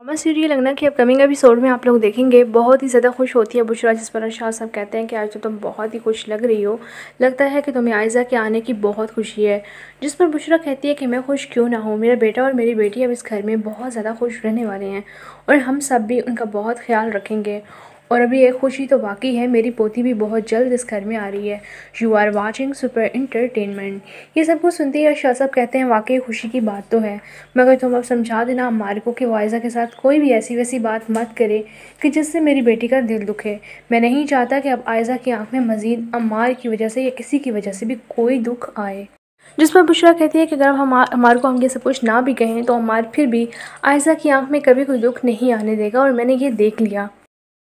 drama serial लगना कि upcoming episode में आप लोग देखेंगे बहुत ही ज़्यादा खुश होती है बुशरा जिस पर शाह साहब कहते हैं कि आज तो तुम बहुत ही खुश लग रही हो लगता है कि तुम्हें आयजा के आने की बहुत खुशी है जिस पर बुशरा कहती है कि मैं खुश क्यों ना हूँ मेरा बेटा और मेरी बेटी अब इस घर में बहुत ज़्यादा खुश रहने वाले हैं और हम सब भी उनका बहुत ख्याल रखेंगे और अभी एक खुशी तो बाकी है मेरी पोती भी बहुत जल्द इस घर में आ रही है you are watching super entertainment ये सब कुछ सुनते ही अर्षा साहब कहते हैं वाकई खुशी की बात तो है मगर तुम अब समझा देना मार्को के वायजा के साथ कोई भी ऐसी वैसी बात मत करे कि जिससे मेरी बेटी का दिल दुखे मैं नहीं चाहता कि अब आयजा की आँख में मज़ीद अमार की वजह से या किसी की वजह से भी कोई दुख आए जिस पर बुशरा कहती है कि अगर हम अमार को हम ये सब कुछ ना भी कहें तो अमार फिर भी आयजा की आँख में कभी कोई दुख नहीं आने देगा और मैंने ये देख लिया